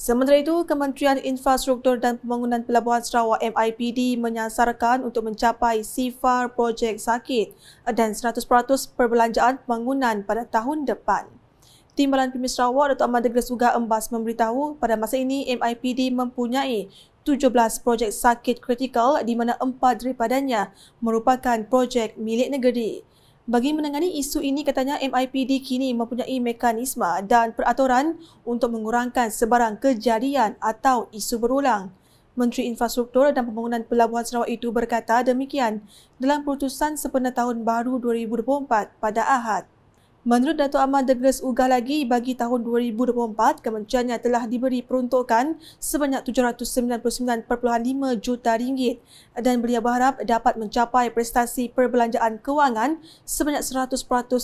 Sementara itu, Kementerian Infrastruktur dan Pembangunan Pelabuhan Sarawak MIPD menyasarkan untuk mencapai sifar projek sakit dan 100% perbelanjaan pembangunan pada tahun depan. Timbalan Pemimpin Sarawak Dato' Ahmad Degres embas memberitahu pada masa ini MIPD mempunyai 17 projek sakit kritikal di mana empat daripadanya merupakan projek milik negeri. Bagi menangani isu ini katanya MIPD kini mempunyai mekanisme dan peraturan untuk mengurangkan sebarang kejadian atau isu berulang. Menteri Infrastruktur dan Pembangunan Pelabuhan Sarawak itu berkata demikian dalam putusan sempena tahun baru 2024 pada Ahad. Menurut Datuk Ahmad Degres Ugah lagi, bagi tahun 2024, kementeriannya telah diberi peruntukan sebanyak 799.5 juta ringgit dan beliau berharap dapat mencapai prestasi perbelanjaan kewangan sebanyak 100%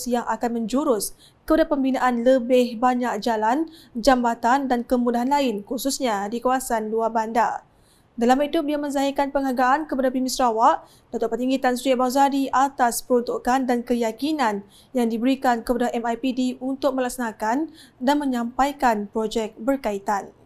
yang akan menjurus kepada pembinaan lebih banyak jalan, jambatan dan kemudahan lain khususnya di kawasan luar bandar. Dalam itu, beliau menzahirkan penghargaan kepada Pemimpin Sarawak, Datuk Patinggi Tan Sri Abang Zahdi atas peruntukan dan keyakinan yang diberikan kepada MIPD untuk melaksanakan dan menyampaikan projek berkaitan.